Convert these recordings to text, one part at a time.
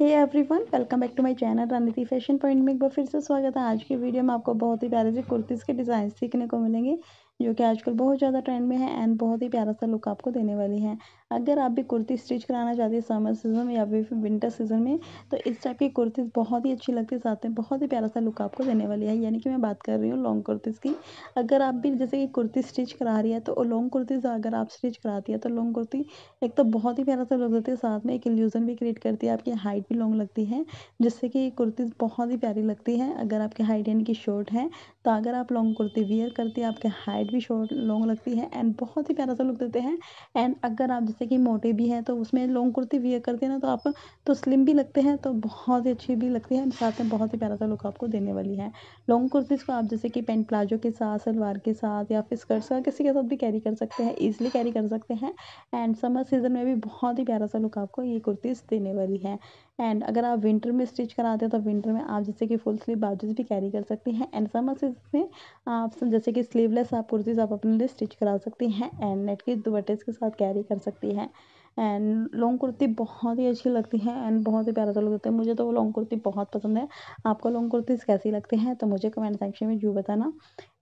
hey everyone welcome back to my channel Rananiti fashion point में एक बार फिर से स्वागत है आज के वीडियो में आपको बहुत ही प्यारे से कुर्तीज़ के डिज़ाइन सीखने को मिलेंगे जो कि आजकल बहुत ज़्यादा ट्रेंड में है एंड बहुत ही प्यारा सा लुक आपको देने वाली है अगर आप भी कुर्ती स्टिच कराना चाहते हैं समर सीज़न में या फिर विंटर सीज़न में तो इस टाइप की कुर्तीज़ बहुत ही अच्छी लगती है साथ में बहुत ही प्यारा सा लुक आपको देने वाली है यानी कि मैं बात कर रही हूँ लॉन्ग कुर्तीज़ की अगर आप भी जैसे कि कुर्ती स्टिच करा रही है तो लॉन्ग कुर्तीज़ अगर आप स्टिच कराती है तो लॉन्ग कुर्ती एक तो बहुत ही प्यारा सा लुक देती है साथ में एक इल्यूज़न भी क्रिएट करती है आपकी हाइट भी लॉन्ग लगती है जिससे कि कुर्तीज़ बहुत ही प्यारी लगती है अगर आपकी हाइट यानी कि शॉर्ट है तो अगर आप लॉन्ग कुर्ती वियर करती है आपकी हाइट भी शॉर्ट लॉन्ग लगती है एंड बहुत ही प्यारा सा लुक देते हैं एंड अगर आप जैसे कि मोटे भी हैं तो उसमें लॉन्ग कुर्ती वियर करते हैं ना तो आप तो स्लिम भी लगते हैं तो बहुत ही अच्छी भी लगती है साथ में बहुत ही प्यारा सा लुक आपको देने वाली है लॉन्ग कुर्तीज़ को आप जैसे कि पेंट प्लाजो के साथ सलवार के साथ या फिर स्कर्ट्स का किसी के साथ भी कैरी कर सकते हैं ईजिली कैरी कर सकते हैं एंड समर सीजन में भी बहुत ही प्यारा सा लुक आपको ये कुर्तीज़ देने वाली है एंड अगर आप विंटर में स्टिच कराते हैं तो विंटर में आप जैसे कि फुल स्लीव बाजूज भी कैरी कर सकती हैं एंड समर सीजन में आप जैसे कि स्लीवलेस आप कुर्तीज़ आप अपने लिए स्टिच करा सकती हैं एंड नेट के दुपट्टेज के साथ कैरी कर सकती हैं लगती है एंड लॉन्ग कुर्ती बहुत ही अच्छी लगती है एंड बहुत ही प्यारा सा लुक है मुझे तो वो लॉन्ग कुर्ती बहुत पसंद है आपको लॉन्ग कुर्तीज़ कैसी लगती हैं तो मुझे कमेंट सेक्शन में ज़रूर बताना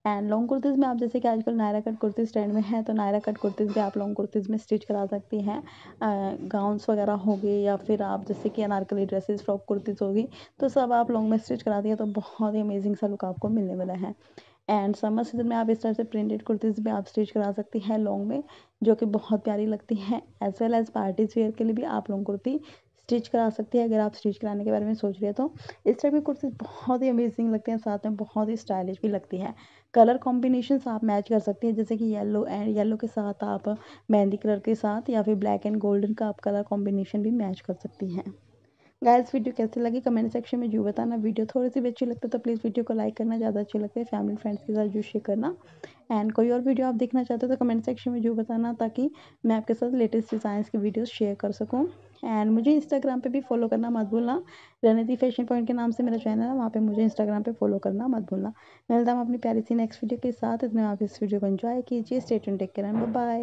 एंड लॉन्ग कुर्तीज़ में आप जैसे कि आजकल नायरा कट कुर्तीज़ ट्रेंड में है तो नायरा कट कुर्तीज़ भी आप लॉन्ग कुर्तीज़ में स्टिच करा सकती हैं गाउन्स वगैरह हो गए या फिर आप जैसे कि अनारकली ड्रेसेस फ्रॉक कुर्तीज़ होगी तो सब आप लॉन्ग में स्टिच करा दिए तो बहुत ही अमेजिंग सा लुक आपको मिलने वाला है एंड समर सीजन में आप इस तरह से प्रिंटेड कुर्तीज़ भी आप स्टिच करा सकती हैं लॉन्ग में जो कि बहुत प्यारी लगती हैं as well as parties wear के लिए भी आप लॉन्ग कुर्ती स्टिच करा सकती है अगर आप स्टिच कराने के बारे में सोच रहे हैं तो इस टाइप के कुर्तीज़ बहुत ही अमेजिंग लगते हैं साथ में बहुत ही स्टाइलिश भी लगती है कलर कॉम्बिनेशन आप मैच कर सकते हैं जैसे कि येलो एंड येलो के साथ आप मेहंदी कलर के साथ या फिर ब्लैक एंड गोल्डन का आप कलर कॉम्बिनेशन भी मैच कर सकती हैं गाइस वीडियो कैसी लगी कमेंट सेक्शन में जो बताना वीडियो थोड़ी सी भी अच्छी लगती है तो प्लीज़ वीडियो को लाइक करना ज़्यादा अच्छी लगती है फैमिली फ्रेंड्स के साथ जो शेयर करना एंड कोई और वीडियो आप देखना चाहते हो तो कमेंट सेक्शन में जो बताना ताकि मैं आपके साथ लेटेस्ट डिज़ाइंस की वीडियोज शेयर कर सकूँ एंड मुझे इंस्टाग्राम पे भी फॉलो करना मत भूलना रणनीति फैशन पॉइंट के नाम से मेरा चैनल है वहाँ पे मुझे इंस्टाग्राम पे फॉलो करना मत भूलना मिलता हूँ अपनी प्यारी सी नेक्स्ट वीडियो के साथ इसमें आप इस वीडियो को एंजॉय कीजिए stay take care and bye